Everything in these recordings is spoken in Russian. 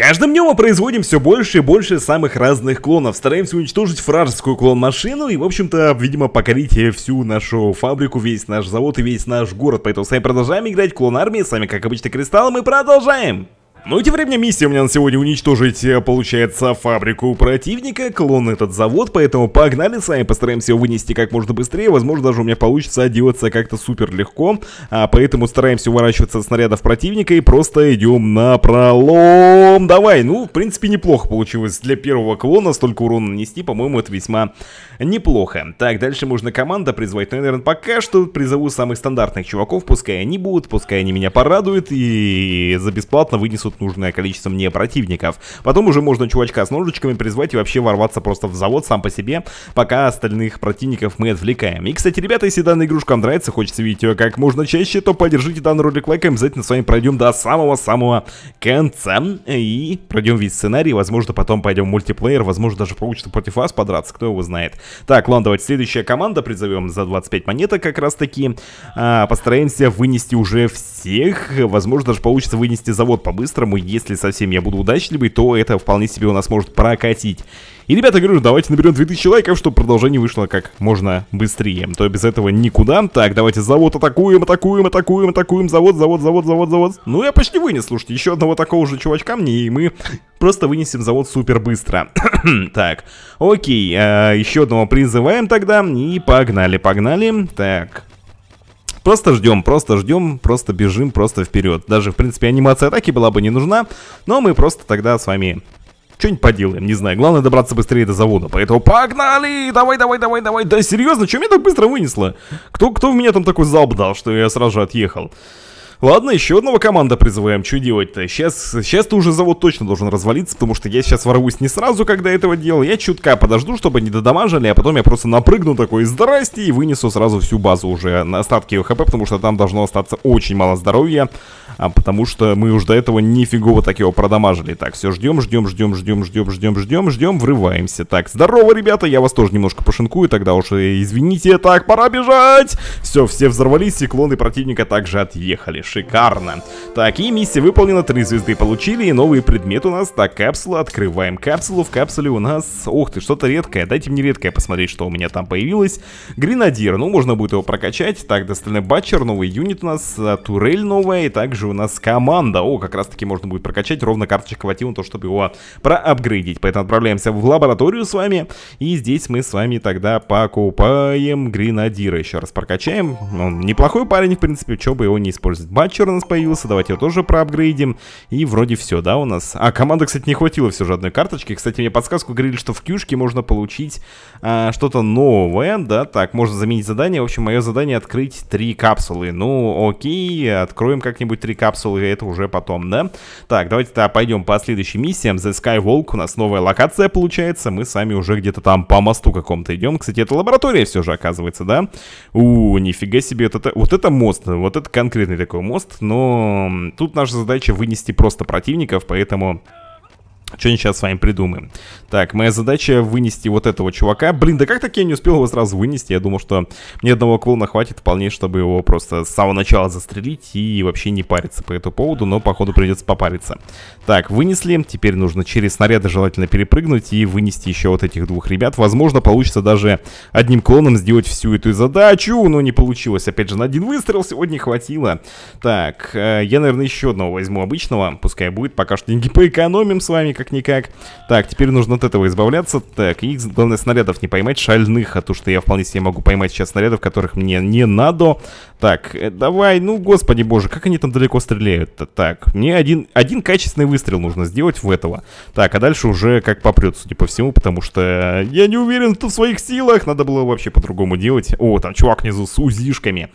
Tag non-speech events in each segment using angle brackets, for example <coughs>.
каждым днем мы производим все больше и больше самых разных клонов. Стараемся уничтожить вражескую клон-машину и, в общем-то, видимо, покорить всю нашу фабрику, весь наш завод и весь наш город. Поэтому с вами продолжаем играть клон армии. С вами, как обычно, Кристалл, мы продолжаем! Ну и тем временем миссия у меня на сегодня уничтожить, э, получается, фабрику противника, клон этот завод, поэтому погнали, сами постараемся его вынести как можно быстрее, возможно даже у меня получится одеваться как-то супер легко, а поэтому стараемся уворачиваться от снарядов противника и просто идем на пролом, давай, ну в принципе неплохо получилось для первого клона столько урона нанести, по-моему это весьма неплохо. Так, дальше можно команда призвать, но ну, я, наверное, пока что призову самых стандартных чуваков, пускай они будут, пускай они меня порадуют и за бесплатно вынесут уничтожат нужное количество мне противников. Потом уже можно чувачка с ножичками призвать и вообще ворваться просто в завод сам по себе, пока остальных противников мы отвлекаем. И, кстати, ребята, если данная игрушка вам нравится, хочется видеть ее как можно чаще, то поддержите данный ролик лайком, обязательно с вами пройдем до самого-самого конца и пройдем весь сценарий, возможно, потом пойдем в мультиплеер, возможно, даже получится против вас подраться, кто его знает. Так, ладно, давайте следующая команда, призовем за 25 монеток как раз таки. А, постараемся вынести уже всех, возможно, даже получится вынести завод побыстрее по-быстрому. Если совсем я буду удачливый, то это вполне себе у нас может прокатить. И, ребята, говорю, давайте наберем 2000 лайков, чтобы продолжение вышло как можно быстрее. То без этого никуда. Так, давайте завод атакуем, атакуем, атакуем, атакуем. Завод, завод, завод, завод, завод. Ну, я почти вынес, слушайте, еще одного такого же чувачка мне, и мы просто вынесем завод супер быстро. <coughs> так, окей, э, еще одного призываем тогда. И погнали, погнали. Так, Просто ждем, просто ждем, просто бежим, просто вперед. Даже, в принципе, анимация атаки была бы не нужна, но мы просто тогда с вами что-нибудь поделаем, не знаю. Главное добраться быстрее до завода. Поэтому погнали! Давай, давай, давай, давай. Да серьезно, что меня так быстро вынесло? Кто, кто в меня там такой залп дал, что я сразу же отъехал? Ладно, еще одного команда призываем. Что делать-то? Сейчас, сейчас ты уже завод точно должен развалиться, потому что я сейчас ворвусь не сразу, когда этого делал. Я чутка подожду, чтобы не додамажили, а потом я просто напрыгну такой, здрасте, и вынесу сразу всю базу уже на остатки ее хп, потому что там должно остаться очень мало здоровья, а потому что мы уже до этого нифигово так его продамажили. Так, все ждем, ждем, ждем, ждем, ждем, ждем, ждем, ждем, врываемся. Так, здорово, ребята, я вас тоже немножко пошинкую, тогда уж э, извините. Так, пора бежать! Все, все взорвались, и клоны противника также отъехали шикарно. Такие миссии выполнены, 3 звезды получили и новый предмет у нас. Так, капсула, открываем капсулу. В капсуле у нас, Ух ты, что-то редкое. Дайте мне редкое посмотреть, что у меня там появилось. Гренадир, ну можно будет его прокачать. Так, достальной батчер, новый юнит у нас, а, турель новая и также у нас команда. О, как раз таки можно будет прокачать, ровно карточек хватило на то, чтобы его проапгрейдить. Поэтому отправляемся в лабораторию с вами и здесь мы с вами тогда покупаем гренадира. Еще раз прокачаем. Он неплохой парень, в принципе, что бы его не использовать. Батчер у нас появился, давайте его тоже проапгрейдим. И вроде все, да, у нас. А команда, кстати, не хватило все же одной карточки. Кстати, мне подсказку говорили, что в кюшке можно получить а, что-то новое, да. Так, можно заменить задание. В общем, мое задание открыть три капсулы. Ну, окей, откроем как-нибудь три капсулы, это уже потом, да. Так, давайте тогда пойдем по следующим миссиям. The Skywalk, у нас новая локация получается. Мы сами уже где-то там по мосту каком то идем. Кстати, это лаборатория все же оказывается, да. У, нифига себе, вот это, вот это мост, вот это конкретный такой мост, но тут наша задача вынести просто противников, поэтому что-нибудь сейчас с вами придумаем. Так, моя задача вынести вот этого чувака. Блин, да как так я не успел его сразу вынести? Я думал, что мне одного клоуна хватит вполне, чтобы его просто с самого начала застрелить и вообще не париться по этому поводу, но походу придется попариться. Так, вынесли. Теперь нужно через снаряды желательно перепрыгнуть и вынести еще вот этих двух ребят. Возможно, получится даже одним клоном сделать всю эту задачу, но не получилось. Опять же, на один выстрел сегодня хватило. Так, э, я, наверное, еще одного возьму обычного. Пускай будет, пока что деньги поэкономим с вами, как-никак. Так, теперь нужно от этого избавляться. Так, и главное снарядов не поймать, шальных, а то, что я вполне себе могу поймать сейчас снарядов, которых мне не надо. Так, э, давай, ну, господи боже, как они там далеко стреляют-то? Так, мне один, один качественный выстрел нужно сделать в этого. Так, а дальше уже как попрет, судя по типа, всему, потому что я не уверен, что в своих силах. Надо было вообще по-другому делать. О, там чувак внизу с узишками.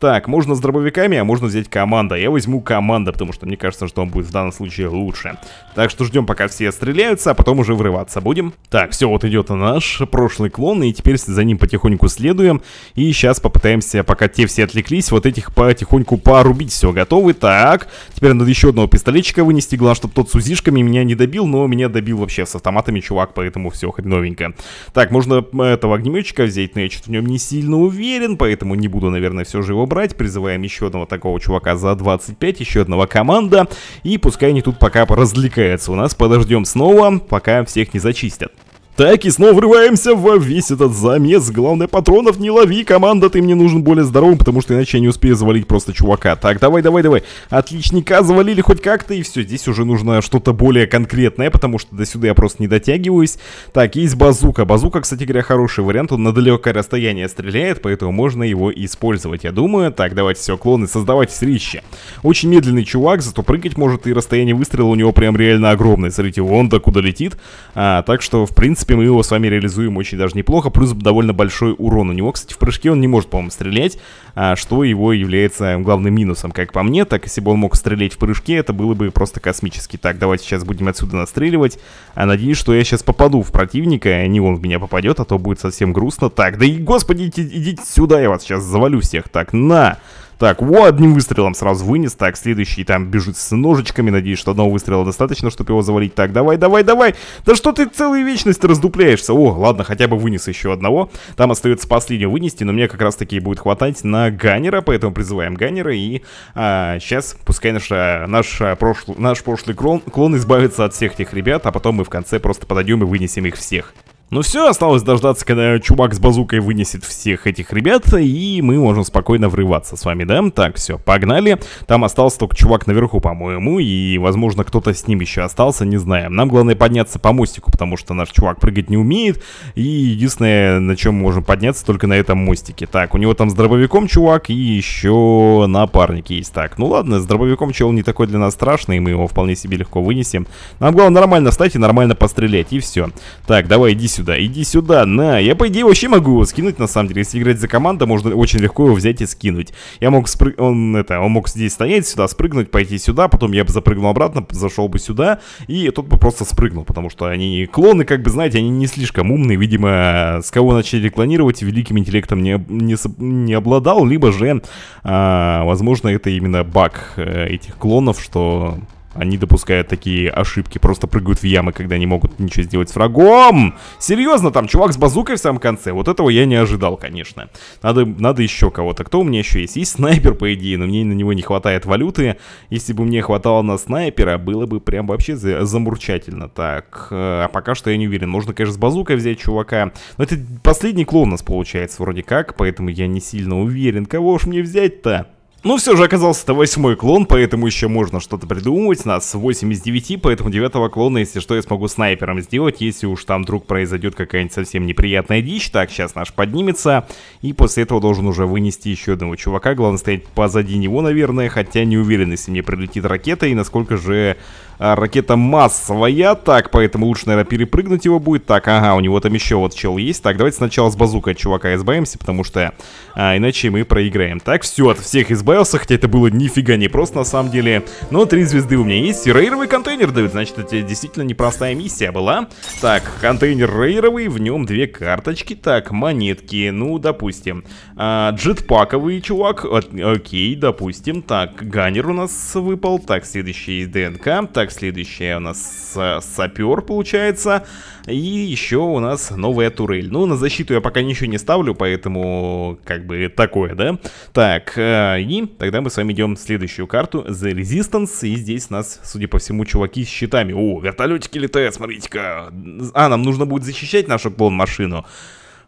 Так, можно с дробовиками, а можно взять команда. Я возьму команда, потому что мне кажется, что он будет в данном случае лучше. Так что ждем, пока все стреляются, а потом уже врываться будем. Так, все, вот идет наш прошлый клон, и теперь за ним потихоньку следуем. И сейчас попытаемся, пока те все отвлеклись, вот этих потихоньку порубить. Все, готовы. Так, теперь надо еще одного пистолетчика вынести. Главное, чтобы тот с узишками меня не добил, но меня добил вообще с автоматами чувак, поэтому все хреновенько. Так, можно этого огнеметчика взять, но я что-то в нем не сильно уверен, поэтому не буду, наверное, все же его брать. Призываем еще одного такого чувака за 25, еще одного команда. И пускай они тут пока развлекаются. У нас подождем снова, пока всех не зачистят. Так, и снова врываемся во весь этот замес. Главное, патронов не лови. Команда, ты мне нужен более здоровым, потому что иначе я не успею завалить просто чувака. Так, давай, давай, давай. Отличника завалили хоть как-то, и все. Здесь уже нужно что-то более конкретное, потому что до сюда я просто не дотягиваюсь. Так, есть базука. Базука, кстати говоря, хороший вариант. Он на далекое расстояние стреляет, поэтому можно его использовать, я думаю. Так, давайте все, клоны, создавать срещи. Очень медленный чувак, зато прыгать может, и расстояние выстрела у него прям реально огромное. Смотрите, вон до куда летит. А, так что, в принципе, принципе, мы его с вами реализуем очень даже неплохо, плюс довольно большой урон у него. Кстати, в прыжке он не может, по-моему, стрелять, а, что его является главным минусом, как по мне. Так, если бы он мог стрелять в прыжке, это было бы просто космически. Так, давайте сейчас будем отсюда настреливать. А надеюсь, что я сейчас попаду в противника, а не он в меня попадет, а то будет совсем грустно. Так, да и господи, идите, идите сюда, я вас сейчас завалю всех. Так, на! Так, во, одним выстрелом сразу вынес. Так, следующий там бежит с ножичками. Надеюсь, что одного выстрела достаточно, чтобы его завалить. Так, давай, давай, давай. Да что ты целую вечность раздупляешься? О, ладно, хотя бы вынес еще одного. Там остается последнего вынести, но мне как раз таки будет хватать на ганнера, поэтому призываем ганнера. И а, сейчас пускай наш а, наш а, прошл, наш прошлый клон, клон избавится от всех этих ребят, а потом мы в конце просто подойдем и вынесем их всех. Ну все, осталось дождаться, когда чувак с базукой вынесет всех этих ребят, и мы можем спокойно врываться с вами, да? Так, все, погнали. Там остался только чувак наверху, по-моему, и, возможно, кто-то с ним еще остался, не знаю. Нам главное подняться по мостику, потому что наш чувак прыгать не умеет, и единственное, на чем мы можем подняться, только на этом мостике. Так, у него там с дробовиком чувак, и еще напарник есть. Так, ну ладно, с дробовиком чел не такой для нас страшный, мы его вполне себе легко вынесем. Нам главное нормально встать и нормально пострелять, и все. Так, давай, иди сюда, иди сюда, на. Я, по идее, вообще могу его скинуть, на самом деле. Если играть за команду, можно очень легко его взять и скинуть. Я мог спры... он, это, он мог здесь стоять, сюда спрыгнуть, пойти сюда, потом я бы запрыгнул обратно, зашел бы сюда, и тот бы просто спрыгнул, потому что они клоны, как бы, знаете, они не слишком умные, видимо, с кого начали клонировать, великим интеллектом не, не, не обладал, либо же, а, возможно, это именно баг э, этих клонов, что они допускают такие ошибки, просто прыгают в ямы, когда не могут ничего сделать с врагом. Серьезно, там чувак с базукой в самом конце. Вот этого я не ожидал, конечно. Надо, надо еще кого-то. Кто у меня еще есть? Есть снайпер, по идее, но мне на него не хватает валюты. Если бы мне хватало на снайпера, было бы прям вообще замурчательно. Так, э, а пока что я не уверен. Можно, конечно, с базукой взять чувака. Но это последний клон у нас получается вроде как, поэтому я не сильно уверен. Кого уж мне взять-то? Но ну, все же оказался это восьмой клон, поэтому еще можно что-то придумывать. Нас 8 из 9, поэтому девятого клона, если что, я смогу снайпером сделать, если уж там вдруг произойдет какая-нибудь совсем неприятная дичь. Так, сейчас наш поднимется, и после этого должен уже вынести еще одного чувака. Главное стоять позади него, наверное, хотя не уверен, если мне прилетит ракета, и насколько же а, ракета массовая. Так, поэтому лучше, наверное, перепрыгнуть его будет. Так, ага, у него там еще вот чел есть. Так, давайте сначала с базукой от чувака избавимся, потому что а, иначе мы проиграем. Так, все, от всех избавился, хотя это было нифига не просто на самом деле. Но три звезды у меня есть. И рейровый контейнер дают, значит, это действительно непростая миссия была. Так, контейнер рейровый, в нем две карточки. Так, монетки, ну, допустим. А, джетпаковый чувак, от, окей, допустим. Так, ганнер у нас выпал. Так, следующий ДНК. Так, так, следующая у нас сапер, получается. И еще у нас новая турель. Ну, на защиту я пока ничего не ставлю, поэтому как бы такое, да? Так, э, и тогда мы с вами идем следующую карту, The Resistance. И здесь нас, судя по всему, чуваки с щитами. О, вертолетики летают, смотрите-ка. А, нам нужно будет защищать нашу клон-машину.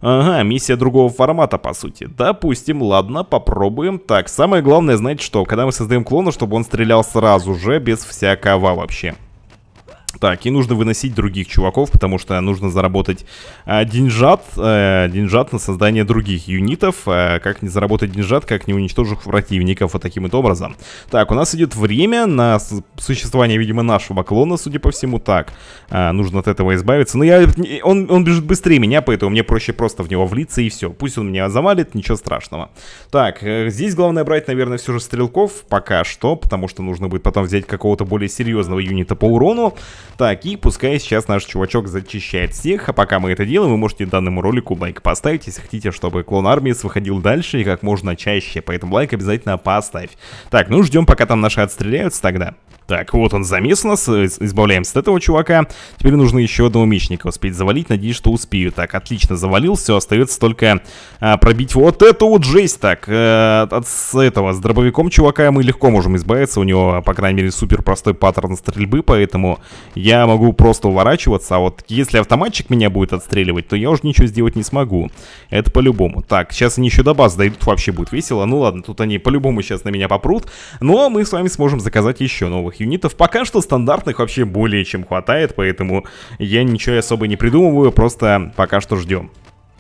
Ага, миссия другого формата, по сути. Допустим, ладно, попробуем. Так, самое главное, знаете что, когда мы создаем клона, чтобы он стрелял сразу же, без всякого вообще. Так, и нужно выносить других чуваков, потому что нужно заработать э, деньжат, э, деньжат на создание других юнитов. Э, как не заработать деньжат, как не уничтожить противников, вот таким вот образом. Так, у нас идет время на существование, видимо, нашего клона, судя по всему, так. Э, нужно от этого избавиться. Но я, он, он бежит быстрее меня, поэтому мне проще просто в него влиться и все. Пусть он меня завалит, ничего страшного. Так, э, здесь главное брать, наверное, все же стрелков пока что, потому что нужно будет потом взять какого-то более серьезного юнита по урону. Так, и пускай сейчас наш чувачок зачищает всех, а пока мы это делаем, вы можете данному ролику лайк поставить, если хотите, чтобы клон армии выходил дальше и как можно чаще, поэтому лайк обязательно поставь. Так, ну ждем, пока там наши отстреляются тогда. Так, вот он замес у нас, э, избавляемся от этого чувака. Теперь нужно еще одного мечника успеть завалить, надеюсь, что успею. Так, отлично, завалил, все, остается только а, пробить вот эту вот жесть. Так, э, от, с этого, с дробовиком чувака мы легко можем избавиться, у него, по крайней мере, супер простой паттерн стрельбы, поэтому я могу просто уворачиваться, а вот если автоматчик меня будет отстреливать, то я уже ничего сделать не смогу. Это по-любому. Так, сейчас они еще до базы дойдут, вообще будет весело. Ну ладно, тут они по-любому сейчас на меня попрут, но мы с вами сможем заказать еще новых стандартных юнитов. Пока что стандартных вообще более чем хватает, поэтому я ничего особо не придумываю, просто пока что ждем.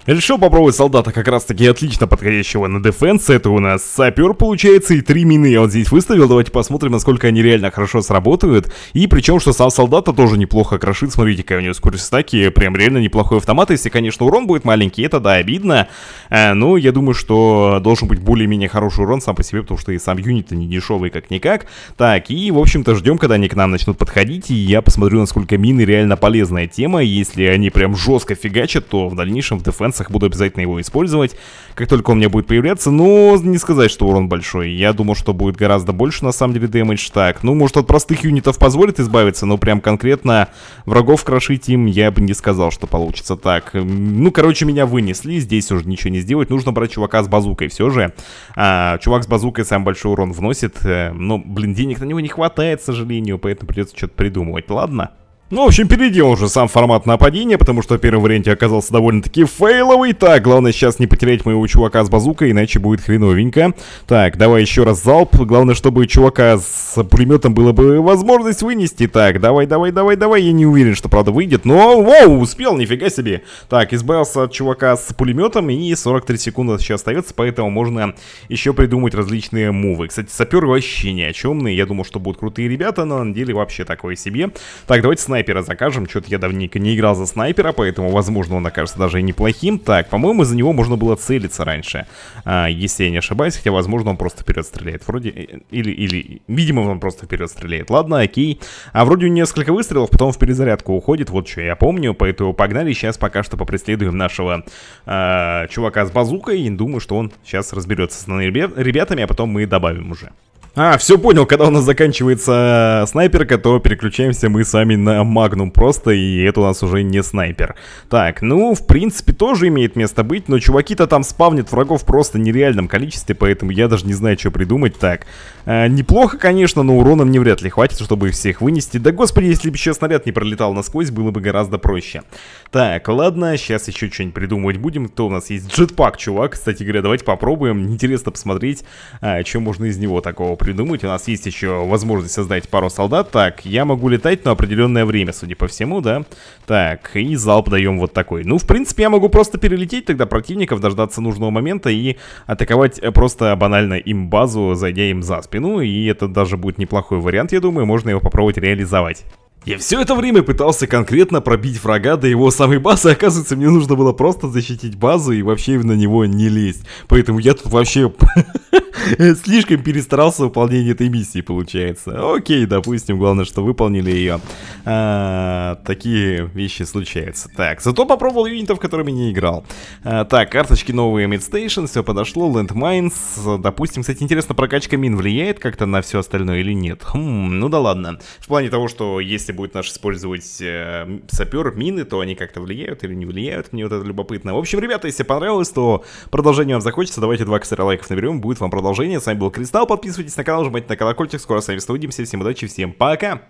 Решил попробовать солдата как раз таки отлично подходящего на дефенс. Это у нас сапер получается и три мины я вот здесь выставил. Давайте посмотрим, насколько они реально хорошо сработают. И причем, что сам солдата тоже неплохо крошит. Смотрите, какая у него скорость стаки. Прям реально неплохой автомат. Если, конечно, урон будет маленький, это да, обидно. А, но я думаю, что должен быть более-менее хороший урон сам по себе, потому что и сам юнит не дешевый как-никак. Так, и, в общем-то, ждем, когда они к нам начнут подходить. И я посмотрю, насколько мины реально полезная тема. Если они прям жестко фигачат, то в дальнейшем в дефенс конференциях, буду обязательно его использовать, как только он мне будет появляться. Но не сказать, что урон большой. Я думал, что будет гораздо больше, на самом деле, дэмэдж. Так, ну, может, от простых юнитов позволит избавиться, но прям конкретно врагов крошить им я бы не сказал, что получится. Так, ну, короче, меня вынесли, здесь уже ничего не сделать. Нужно брать чувака с базукой все же. А, чувак с базукой сам большой урон вносит, э, но, блин, денег на него не хватает, к сожалению, поэтому придется что-то придумывать. Ладно? Ну, в общем, переделал уже сам формат нападения, потому что в первом варианте оказался довольно-таки фейловый. Так, главное сейчас не потерять моего чувака с базукой, иначе будет хреновенько. Так, давай еще раз залп. Главное, чтобы чувака с пулеметом было бы возможность вынести. Так, давай, давай, давай, давай. Я не уверен, что правда выйдет, но... Воу, успел, нифига себе. Так, избавился от чувака с пулеметом, и 43 секунды еще остается, поэтому можно еще придумать различные мувы. Кстати, саперы вообще ни о чемные. Я думал, что будут крутые ребята, но на деле вообще такое себе. Так, давайте снайпер снайпера закажем. Что-то я давненько не играл за снайпера, поэтому, возможно, он окажется даже и неплохим. Так, по-моему, за него можно было целиться раньше. А, если я не ошибаюсь, хотя, возможно, он просто вперед стреляет. Вроде... Э, или, или... Видимо, он просто вперед стреляет. Ладно, окей. А вроде несколько выстрелов, потом в перезарядку уходит. Вот что я помню. Поэтому погнали. Сейчас пока что попреследуем нашего а, чувака с базукой. Думаю, что он сейчас разберется с ребятами, а потом мы добавим уже. А, все понял, когда у нас заканчивается э, снайперка, то переключаемся мы сами на Магнум просто, и это у нас уже не снайпер. Так, ну, в принципе, тоже имеет место быть, но чуваки-то там спавнят врагов просто нереальном количестве, поэтому я даже не знаю, что придумать. Так, э, неплохо, конечно, но урона мне вряд ли хватит, чтобы всех вынести. Да господи, если бы сейчас снаряд не пролетал насквозь, было бы гораздо проще. Так, ладно, сейчас еще что-нибудь придумывать будем. То у нас есть джетпак, чувак, кстати говоря, давайте попробуем. Интересно посмотреть, а, что можно из него такого придумать. У нас есть еще возможность создать пару солдат. Так, я могу летать на определенное время, судя по всему, да? Так, и залп даем вот такой. Ну, в принципе, я могу просто перелететь тогда противников, дождаться нужного момента и атаковать э, просто банально им базу, зайдя им за спину. И это даже будет неплохой вариант, я думаю, можно его попробовать реализовать. Я все это время пытался конкретно пробить врага до его самой базы, <laughs> оказывается, мне нужно было просто защитить базу и вообще на него не лезть. Поэтому я тут вообще <laughs> слишком перестарался в выполнении этой миссии, получается. Окей, допустим, главное, что выполнили ее. А, такие вещи случаются. Так, зато попробовал юнитов, которыми не играл. А, так, карточки новые Midstation, все подошло, Landmines. Допустим, кстати, интересно, прокачка мин влияет как-то на все остальное или нет? Хм, ну да ладно. В плане того, что есть если будет наш использовать э, сапер, мины, то они как-то влияют или не влияют, мне вот это любопытно. В общем, ребята, если понравилось, то продолжение вам захочется, давайте два косаря лайков наберем, будет вам продолжение. С вами был Кристалл, подписывайтесь на канал, жмите на колокольчик, скоро с вами увидимся, всем удачи, всем пока!